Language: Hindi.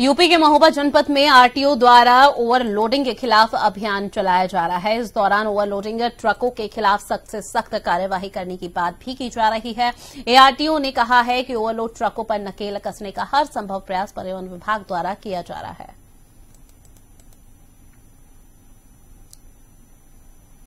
यूपी के महोबा जनपद में आरटीओ द्वारा ओवरलोडिंग के खिलाफ अभियान चलाया जा रहा है इस दौरान ओवरलोडिंग ट्रकों के खिलाफ सख्त से सख्त कार्यवाही करने की बात भी की जा रही है एआरटीओ ने कहा है कि ओवरलोड ट्रकों पर नकेल कसने का हर संभव प्रयास परिवहन विभाग द्वारा किया जा रहा है